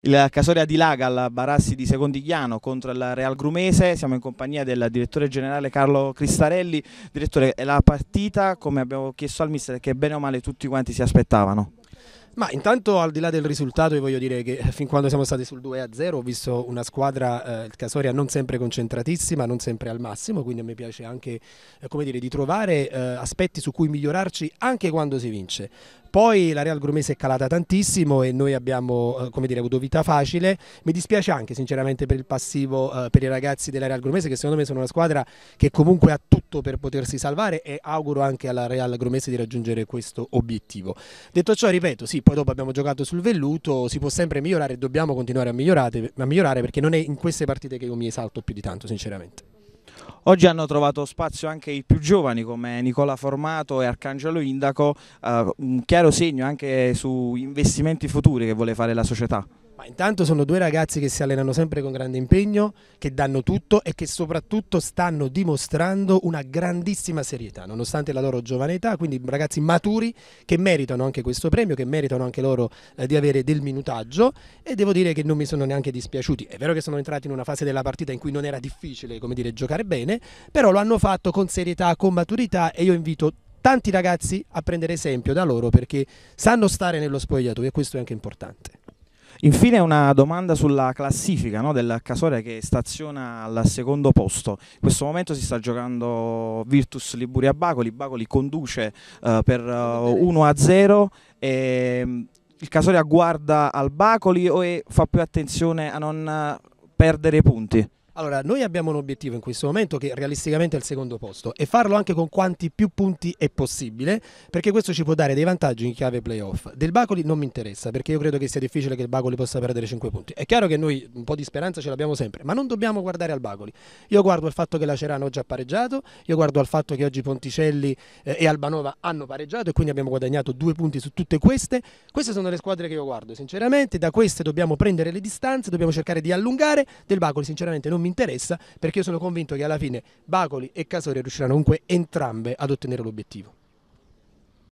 Il Casoria dilaga al Barassi di Secondigliano contro il Real Grumese, siamo in compagnia del direttore generale Carlo Cristarelli. Direttore, è la partita, come abbiamo chiesto al mister, che bene o male tutti quanti si aspettavano? Ma intanto al di là del risultato io voglio dire che fin quando siamo stati sul 2-0 ho visto una squadra, eh, il Casoria, non sempre concentratissima, non sempre al massimo, quindi a me piace anche eh, dire, di trovare eh, aspetti su cui migliorarci anche quando si vince. Poi la Real Grumese è calata tantissimo e noi abbiamo eh, dire, avuto vita facile. Mi dispiace anche sinceramente per il passivo eh, per i ragazzi della Real Grumese che secondo me sono una squadra che comunque ha tutto per potersi salvare e auguro anche alla Real Grumese di raggiungere questo obiettivo. Detto ciò, ripeto, sì, poi dopo abbiamo giocato sul velluto, si può sempre migliorare e dobbiamo continuare a migliorare, a migliorare perché non è in queste partite che io mi esalto più di tanto sinceramente. Oggi hanno trovato spazio anche i più giovani come Nicola Formato e Arcangelo Indaco, eh, un chiaro segno anche su investimenti futuri che vuole fare la società. Ma intanto sono due ragazzi che si allenano sempre con grande impegno, che danno tutto e che soprattutto stanno dimostrando una grandissima serietà, nonostante la loro giovane età, quindi ragazzi maturi che meritano anche questo premio, che meritano anche loro eh, di avere del minutaggio e devo dire che non mi sono neanche dispiaciuti. È vero che sono entrati in una fase della partita in cui non era difficile, come dire, giocare bene, però lo hanno fatto con serietà, con maturità e io invito tanti ragazzi a prendere esempio da loro perché sanno stare nello spogliatoio e questo è anche importante. Infine una domanda sulla classifica no, del Casore che staziona al secondo posto. In questo momento si sta giocando Virtus Liburia bacoli Bacoli conduce uh, per uh, 1-0 e il Casore guarda al Bacoli o fa più attenzione a non eh, perdere punti? Allora, noi abbiamo un obiettivo in questo momento che realisticamente è il secondo posto e farlo anche con quanti più punti è possibile perché questo ci può dare dei vantaggi in chiave playoff. Del Bacoli non mi interessa perché io credo che sia difficile che il Bacoli possa perdere 5 punti. È chiaro che noi un po' di speranza ce l'abbiamo sempre, ma non dobbiamo guardare al Bacoli. Io guardo al fatto che la Cerano ha già pareggiato, io guardo al fatto che oggi Ponticelli eh, e Albanova hanno pareggiato e quindi abbiamo guadagnato due punti su tutte queste. Queste sono le squadre che io guardo, sinceramente. Da queste dobbiamo prendere le distanze, dobbiamo cercare di allungare. Del Bacoli sinceramente non mi interessa perché io sono convinto che alla fine Bacoli e Casore riusciranno comunque entrambe ad ottenere l'obiettivo.